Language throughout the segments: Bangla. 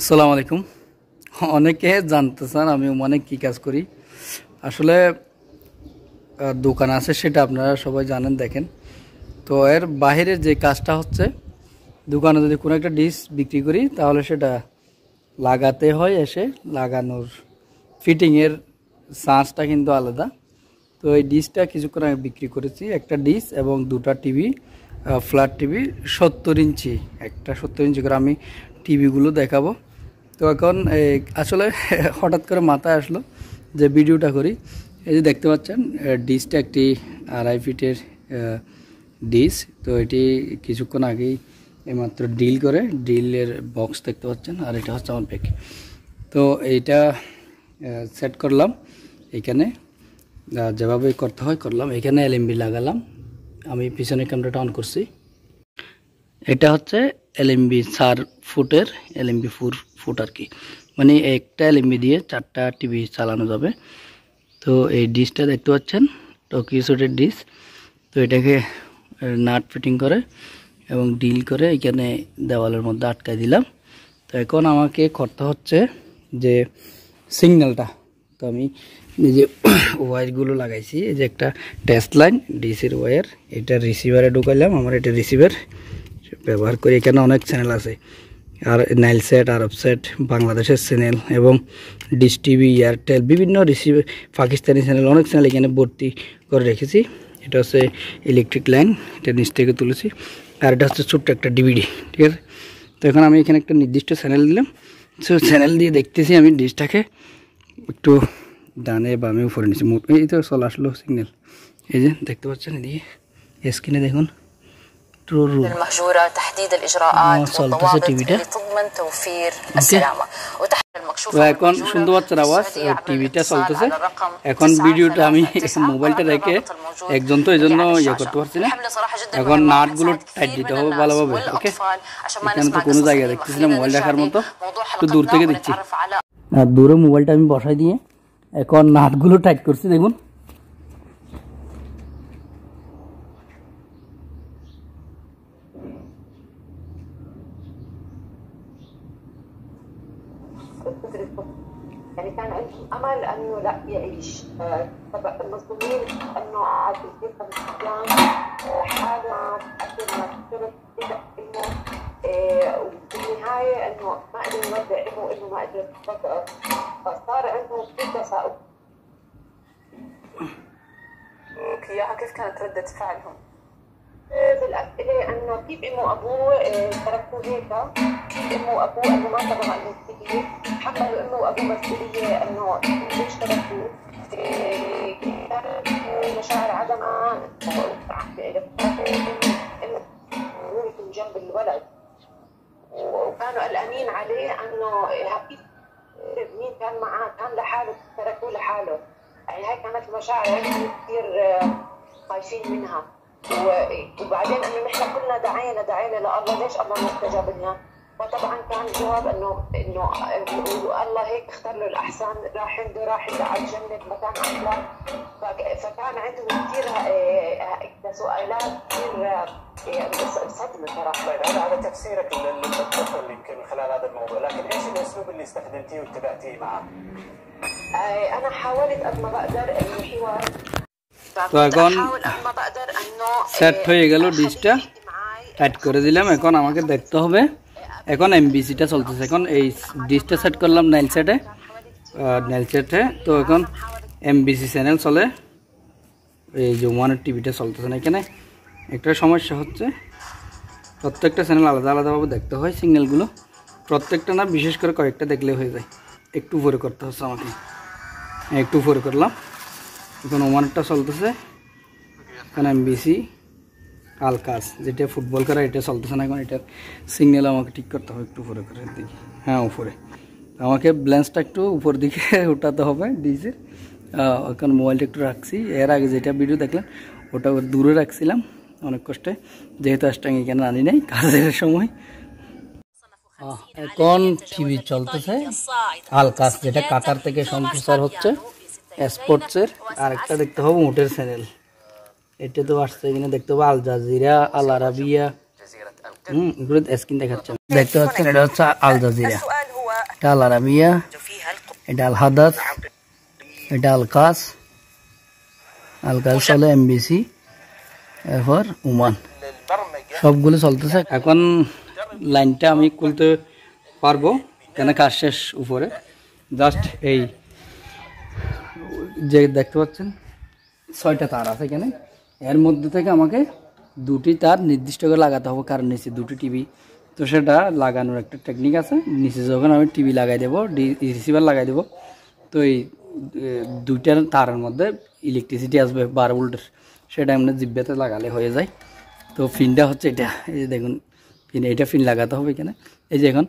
আসসালামু আলাইকুম অনেকে জানতে চান আমি অনেক কি কাজ করি আসলে দোকান আছে সেটা আপনারা সবাই জানেন দেখেন তো এর বাহিরের যে কাজটা হচ্ছে দোকানে যদি কোনো একটা ডিশ বিক্রি করি তাহলে সেটা লাগাতে হয় এসে লাগানোর ফিটিংয়ের চান্সটা কিন্তু আলাদা তো এই ডিশটা কিছুক্ষণ আমি বিক্রি করেছি একটা ডিশ এবং দুটা টিভি ফ্ল্যাট টিভি সত্তর ইঞ্চি একটা সত্তর ইঞ্চি করে আমি টিভিগুলো দেখাবো তো এখন আসলে হঠাৎ করে মাথায় আসলো যে ভিডিওটা করি এই যে দেখতে পাচ্ছেন ডিসটা একটি আড়াই ফিটের ডিস তো এটি কিছুক্ষণ আগেই এইমাত্র ডিল করে ডিলের বক্স দেখতে পাচ্ছেন আর এটা হচ্ছে আমার ব্যাগ তো এইটা সেট করলাম এখানে যেভাবে করতে হয় করলাম এখানে এলএমবি লাগালাম আমি পিছনের ক্যামেরাটা অন করছি এটা হচ্ছে এলএমবি চার ফুটের এলএমবি ফোর ফুট আর কি মানে একটা এলএমবি দিয়ে চারটা টিভি চালানো যাবে তো এই ডিশটা দেখতে পাচ্ছেন টকিউসোটের ডিশ তো এটাকে নাট ফিটিং করে এবং ডিল করে এখানে দেওয়ালের মধ্যে আটকাই দিলাম তো এখন আমাকে করতে হচ্ছে যে সিগন্যালটা তো আমি যে ওয়ারগুলো লাগাইছি এই যে একটা টেস্ট লাইন ডিসির ওয়ার এটা রিসিভারে ঢুকাইলাম আমার এটা রিসিভার ব্যবহার করি এখানে অনেক চ্যানেল আছে আর নাইল সেট আরব সেট বাংলাদেশের চ্যানেল এবং ডিস টিভি এয়ারটেল বিভিন্ন রিসিভ পাকিস্তানি চ্যানেল অনেক চ্যানেল এখানে ভর্তি করে রেখেছি এটা হচ্ছে ইলেকট্রিক লাইন এটা নিচ থেকে তুলেছি আর এটা হচ্ছে ছোট্ট একটা ডিভিডি ঠিক আছে তো এখন আমি এখানে একটা নির্দিষ্ট চ্যানেল দিলাম সে চ্যানেল দিয়ে দেখতেছি আমি ডিসটাকে একটু ডানে বামে উপরে নিচ্ছি এই তো চলে আসলো সিগন্যাল এই যে দেখতে পাচ্ছেন এদিকে স্ক্রিনে দেখুন المهجورة تحديد والضوابط تضمن توفير এখন শুনতে পাচ্ছেন আওয়াজ টিভিটা চলতেছে এখন ভিডিওটা আমি মোবাইলটা রেখে একজন তো এই জন্য ইয়ে করতে পারছি না এখন নাটগুলো টাইট দিতে হবে ভালোভাবে ওকে এখানে তো কোনো জায়গায় দেখতেছি না মোবাইল দেখার মতো একটু দূর থেকে দেখছি দূরে মোবাইলটা আমি বসাই দিয়ে এখন নাটগুলো টাইট করছি দেখুন يعني كان عندهم امل انه لا يعيش سبق آه، المظلومين انه قعد بالبيت خمس ايام حالة قدر ما قدرت بدأ امه آه، وبالنهاية انه ما قدر يودع امه انه ما قدر تتفكر فصار عندهم كثير تساؤل اياها كيف كانت ردة فعلهم؟ بينتبه انه كيف امه وابوه آه، تركوه هيك كيف امه وابوه انه ما تبعوا المسؤوليه حملوا امه وابوه مسؤوليه انه ليش تركوه آه، كان مشاعر عدم امان انه جنب الولد وكانوا قلقانين عليه انه مين كان معاه كان لحاله تركوه لحاله يعني هاي كانت المشاعر هيك كثير آه، خايفين منها وبعدين انه نحن كلنا دعينا دعينا لله ليش الله ما استجاب لنا؟ فطبعا كان الجواب انه انه الله هيك اختار له الاحسن راح عنده راح على الجنه مكان احلى فكان عنده كثير آه، آه، سؤالات كثير آه، يعني صدمه صراحه طيب هذا تفسيرك للطفل يمكن من خلال هذا الموضوع لكن ايش الاسلوب اللي استخدمتيه واتبعتيه معه؟ انا حاولت قد ما بقدر الحوار তো এখন সেট হয়ে গেল ডিশটা টাইট করে দিলাম এখন আমাকে দেখতে হবে এখন এমবিসিটা চলতেছে এখন এই ডিশটা সেট করলাম নাইল সেটে নাইল সেটে তো এখন এমবিসি চ্যানেল চলে এই যে ওয়ানের টিভিটা চলতেছে না এখানে একটা সমস্যা হচ্ছে প্রত্যেকটা চ্যানেল আলাদা আলাদাভাবে দেখতে হয় সিগন্যালগুলো প্রত্যেকটা না বিশেষ করে কয়েকটা দেখলে হয়ে যায় একটু উপরে করতে হচ্ছে আমাকে একটু উপরে করলাম এখন ওমানেরটা চলতেছে এখন এমবিসি আলকাস যেটা ফুটবল খেলা এটা চলতেছে না এখন এটার সিগন্যাল আমাকে ঠিক করতে হবে একটু উপরে করে দেখি হ্যাঁ উপরে আমাকে ব্ল্যান্সটা একটু উপর দিকে উঠাতে হবে ডিজের এখন মোবাইলটা একটু রাখছি এর আগে যেটা ভিডিও দেখলাম ওটা দূরে রাখছিলাম অনেক কষ্টে যেহেতু আসটাং এখানে আনি নাই কাজের সময় এখন টিভি চলতেছে আলকাস যেটা কাতার থেকে সম্প্রচার হচ্ছে স্পোর্টসের আরেকটা দেখতে পাবো উটের চ্যানেল এটা তো আসছে এখানে দেখতে পাবো আল জাজিরা আল আরাবিয়া হুম এগুলো স্ক্রিন দেখাচ্ছে দেখতে পাচ্ছেন এটা হচ্ছে আল জাজিরা এটা আল আরাবিয়া এটা আল হাদাস এটা আল কাস আল কাস চলে এমবিসি এরপর উমান সবগুলো চলতেছে এখন লাইনটা আমি খুলতে পারবো কেন কাজ শেষ উপরে জাস্ট এই যে দেখতে পাচ্ছেন ছয়টা তার আছে এখানে এর মধ্যে থেকে আমাকে দুটি তার নির্দিষ্ট করে লাগাতে হবে কারণ নিচে দুটি টিভি তো সেটা লাগানোর একটা টেকনিক আছে নিচে যখন আমি টিভি লাগাই দেবো রিসিভার লাগাই দেবো তো এই দুইটার তারের মধ্যে ইলেকট্রিসিটি আসবে বার ভোল্টের সেটা এমনি জিব্যাতে লাগালে হয়ে যায় তো ফিনটা হচ্ছে এটা এই যে দেখুন ফিন এটা ফিন লাগাতে হবে এখানে এই যে এখন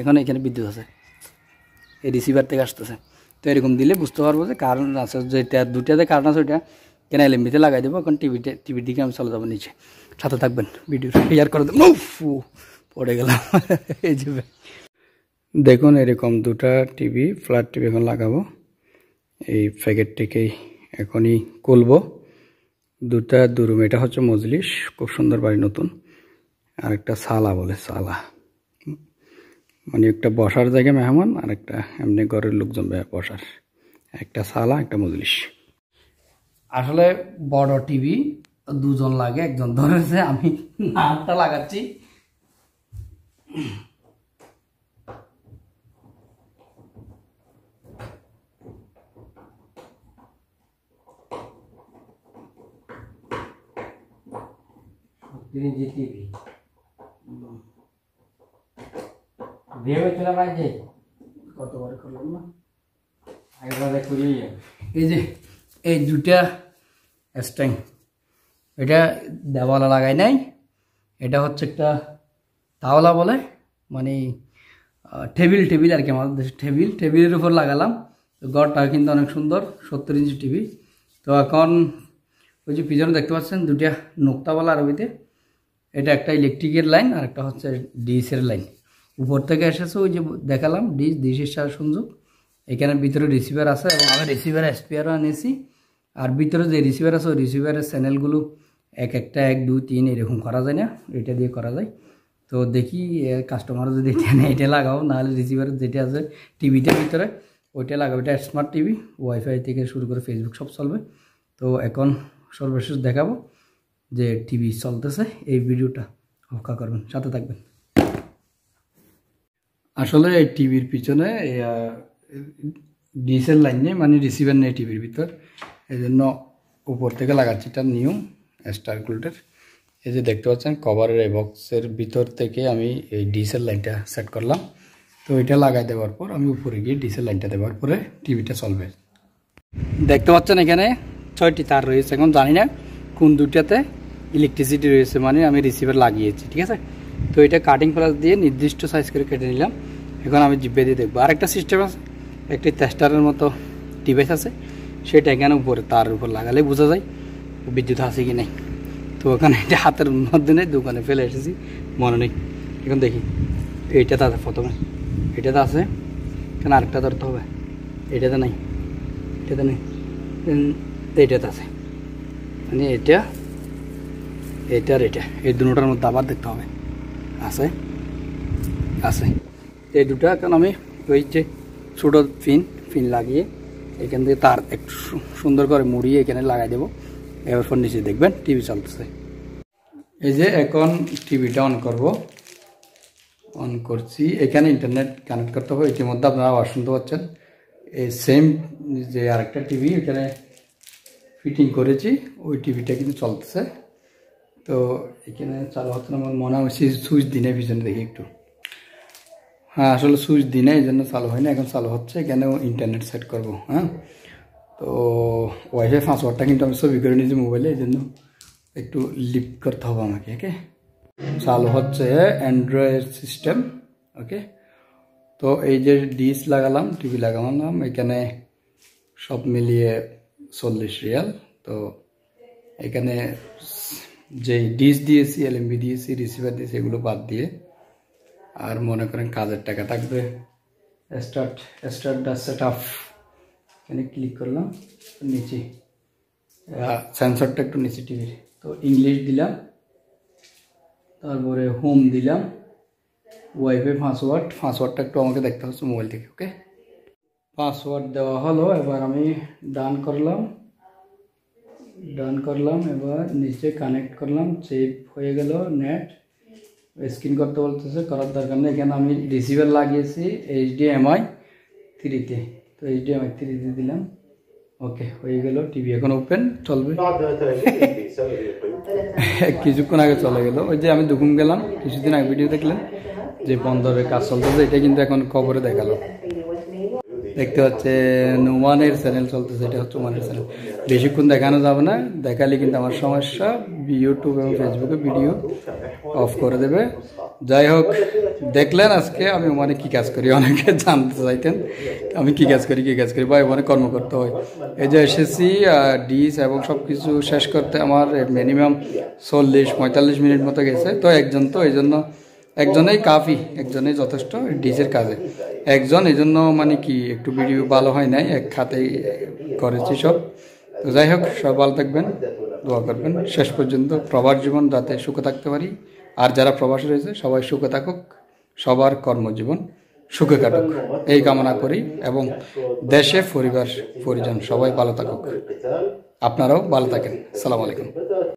এখন এখানে বিদ্যুৎ আছে এই রিসিভার থেকে আসতেছে তো এরকম দিলে বুঝতে পারবো যে কারণ আছে যেটা দুটা যে কারণ আছে ওইটা কেনা এলএমবিতে লাগাই দেবো এখন টিভিতে টিভির দিকে আমি চলে যাবো নিচে সাথে থাকবেন ভিডিও শেয়ার করে দেবো পড়ে গেলাম এই যাবে দেখুন এরকম দুটা টিভি ফ্ল্যাট টিভি এখন লাগাবো এই প্যাকেটটিকেই এখনই খুলবো দুটা দুরুম এটা হচ্ছে মজলিস খুব সুন্দর বাড়ি নতুন আরেকটা সালা বলে সালা মানে একটা বসার জায়গা মেহমান আর একটা এমনি ঘরের লোকজন বসার একটা সালা একটা মজলিস আসলে বড় টিভি দুজন লাগে একজন ধরেছে আমি নামটা লাগাচ্ছি টিভি বিয়ে এই যে এই দুটা স্ট্যাং এটা দেওয়ালা লাগাই নাই এটা হচ্ছে একটা তাওলা বলে মানে টেবিল টেবিল আর কি আমাদের দেশে টেবিল টেবিলের উপর লাগালাম তো ঘরটা কিন্তু অনেক সুন্দর সত্তর ইঞ্চি টিভি তো এখন ওই যে পিছনে দেখতে পাচ্ছেন দুটা নোক্তাওয়ালা আরবিতে এটা একটা ইলেকট্রিকের লাইন আর একটা হচ্ছে ডিএসের লাইন উপর থেকে এসেছে ওই যে দেখালাম ডিস ডিসের সার সংযোগ এখানে ভিতরে রিসিভার আছে এবং আমি রিসিভার এসপিআরও আনেছি আর ভিতরে যে রিসিভার আছে ওই রিসিভারের চ্যানেলগুলো এক একটা এক দুই তিন এরকম করা যায় না এটা দিয়ে করা যায় তো দেখি কাস্টমার যদি এটা এটা লাগাও নাহলে রিসিভারের যেটা আছে টিভিটার ভিতরে ওইটা লাগাও এটা স্মার্ট টিভি ওয়াইফাই থেকে শুরু করে ফেসবুক সব চলবে তো এখন সর্বশেষ দেখাবো যে টিভি চলতেছে এই ভিডিওটা অপেক্ষা করবেন সাথে থাকবেন আসলে এই টিভির পিছনে ডিসের লাইন নেই মানে রিসিভার নেই টিভির ভিতর এই জন্য উপর থেকে লাগাচ্ছি এটা নিউ স্টার কুলটের এই যে দেখতে পাচ্ছেন কভারের এই বক্সের ভিতর থেকে আমি এই ডিসের লাইনটা সেট করলাম তো এটা লাগাই দেওয়ার পর আমি উপরে গিয়ে ডিসের লাইনটা দেওয়ার পরে টিভিটা চলবে দেখতে পাচ্ছেন এখানে ছয়টি তার রয়েছে এখন জানি না কোন দুটাতে ইলেকট্রিসিটি রয়েছে মানে আমি রিসিভার লাগিয়েছি ঠিক আছে তো এটা কাটিং প্লাস দিয়ে নির্দিষ্ট সাইজ করে কেটে নিলাম এখন আমি জিব্বে দিয়ে দেখবো আরেকটা সিস্টেম আছে একটি টেস্টারের মতো ডিভাইস আছে সেটা এখানে উপরে তার উপর লাগালে বোঝা যায় বিদ্যুৎ আছে কি নাই তো ওখানে এটা হাতের মধ্যে নেই দোকানে ফেলে এসেছি মনে নেই এখন দেখি তো আছে প্রথমে এটা তো আছে কেন আরেকটা ধরতে হবে এটাতে নাই এটাতে নেই এইটাতে আছে মানে এটা এটা আর এটা এই দুটার মধ্যে আবার দেখতে হবে আছে আছে এই দুটা এখন আমি ওই যে ছোটো ফিন ফিন লাগিয়ে এখান থেকে তার একটু সুন্দর করে মুড়িয়ে এখানে লাগাই দেবো এবার ফোন নিচে দেখবেন টিভি চলতেছে এই যে এখন টিভিটা অন করব অন করছি এখানে ইন্টারনেট কানেক্ট করতে হবে ইতিমধ্যে আপনারা আবার শুনতে পাচ্ছেন এই সেম যে আরেকটা টিভি এখানে ফিটিং করেছি ওই টিভিটা কিন্তু চলতেছে তো এখানে চালু হতো না আমার মনে হয়েছে সুইচ দিনে পিছনে দেখি একটু হ্যাঁ আসলে সুইচ দিনে এই জন্য চালু হয় না এখন চালু হচ্ছে এখানে ইন্টারনেট সেট করব হ্যাঁ তো ওয়াইফাই পাসওয়ার্ডটা কিন্তু আমি সবই করে নিয়েছি মোবাইলে এই জন্য একটু লিপ করতে হবে আমাকে ওকে চালু হচ্ছে অ্যান্ড্রয়েড সিস্টেম ওকে তো এই যে ডিস লাগালাম টিভি লাগালাম এখানে সব মিলিয়ে চল্লিশ রিয়াল তো এখানে যে ডিস দিয়েছি এলএমবি দিয়েছি রিসিভার দিয়েছি এগুলো বাদ দিয়ে আর মনে করেন কাজের টাকা থাকবে start start the set up এখানে ক্লিক করলাম নিচে সেন্সরটা একটু নিচে টিভির তো ইংলিশ দিলাম তারপরে হোম দিলাম ওয়াইফাই পাসওয়ার্ড পাসওয়ার্ডটা একটু আমাকে দেখতে হচ্ছে মোবাইল থেকে ওকে পাসওয়ার্ড দেওয়া হলো এবার আমি ডান করলাম ডান করলাম এবার নিচে কানেক্ট করলাম চেপ হয়ে গেল নেট স্ক্রিন করতে বলতেছে করার দরকার নেই এখানে আমি রিসিভার লাগিয়েছি এইচডিএমআই থ্রিতে তো এইচডিএমআই থ্রিতে দিলাম ওকে হয়ে গেল টিভি এখন ওপেন চলবে কিছুক্ষণ আগে চলে গেল ওই যে আমি দুঘুম গেলাম কিছুদিন আগে ভিডিও দেখলেন যে বন্দরের কাজ চলতেছে এটা কিন্তু এখন খবরে দেখালো দেখতে পাচ্ছেন ওয়ানের চ্যানেল চলতেছে এটা হচ্ছে ওয়ানের চ্যানেল বেশিক্ষণ দেখানো যাবে না দেখালে কিন্তু আমার সমস্যা ইউটিউব এবং ফেসবুকে ভিডিও অফ করে দেবে যাই হোক দেখলেন আজকে আমি ওমানে কী কাজ করি অনেকে জানতে চাইতেন আমি কী কাজ করি কী কাজ করি বা ওমানে কর্ম করতে হয় এই যে এসেছি ডিস এবং সব কিছু শেষ করতে আমার মিনিমাম চল্লিশ পঁয়তাল্লিশ মিনিট মতো গেছে তো একজন তো এই জন্য একজনেই কাফি একজনেই যথেষ্ট ডিজের কাজে একজন এই জন্য মানে কি একটু ভিডিও ভালো হয় নাই এক খাতেই করেছি সব তো যাই হোক সব ভালো থাকবেন দোয়া করবেন শেষ পর্যন্ত প্রবাস জীবন যাতে সুখে থাকতে পারি আর যারা প্রবাসী রয়েছে সবাই সুখে থাকুক সবার কর্মজীবন সুখে কাটুক এই কামনা করি এবং দেশে পরিবার পরিজন সবাই ভালো থাকুক আপনারাও ভালো থাকেন সালাম আলাইকুম